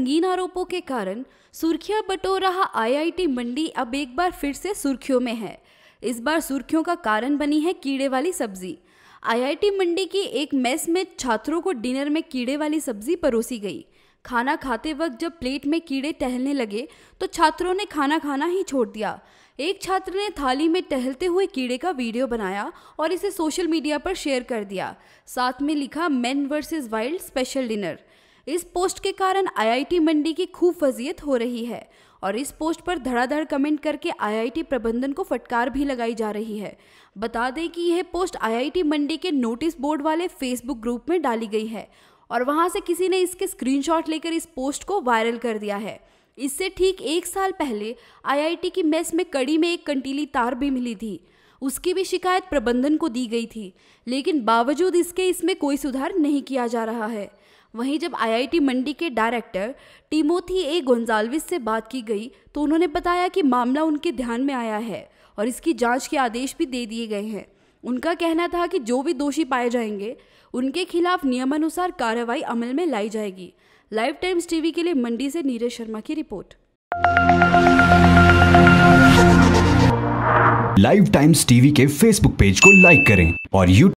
रंगीन आरोपों के कारण सुर्खियां बटोर रहा आईआईटी मंडी अब एक बार फिर से सुर्खियों में है इस बार सुर्खियों का कारण बनी है कीड़े वाली सब्जी आईआईटी मंडी की एक मेस में छात्रों को डिनर में कीड़े वाली सब्जी परोसी गई खाना खाते वक्त जब प्लेट में कीड़े टहलने लगे तो छात्रों ने खाना खाना ही छोड़ दिया एक छात्र ने थाली में टहलते हुए कीड़े का वीडियो बनाया और इसे सोशल मीडिया पर शेयर कर दिया साथ में लिखा man versus wild special dinner इस पोस्ट के कारण आईआईटी मंडी की खूब फजीयत हो रही है और इस पोस्ट पर धड़ाधड़ कमेंट करके आईआईटी प्रबंधन को फटकार भी लगाई जा रही है बता दें कि यह पोस्ट आईआईटी मंडी के नोटिस बोर्ड वाले फेसबुक ग्रुप में डाली गई है और वहां से किसी ने इसके स्क्रीनशॉट लेकर इस पोस्ट को वायरल कर दिया है इससे ठीक एक साल पहले आईआईटी की मेस में कड़ी में एक कंटीली तार भी मिली थी उसकी भी शिकायत प्रबंधन को दी गई थी लेकिन बावजूद इसके इसमें कोई सुधार नहीं किया जा रहा है वहीं जब आईआईटी मंडी के डायरेक्टर टीमोथी ए गोंजालविस से बात की गई तो उन्होंने बताया कि मामला उनके ध्यान में आया है और इसकी जांच के आदेश भी दे दिए गए हैं उनका कहना था कि जो भी दोषी पाए जाएंगे उनके खिलाफ नियमानुसार कार्रवाई अमल में लाई जाएगी लाइव टाइम्स टीवी के लिए मंडी से नीरज शर्मा की रिपोर्ट लाइव टाइम्स टीवी के फेसबुक पेज को लाइक करें और यूट्यूब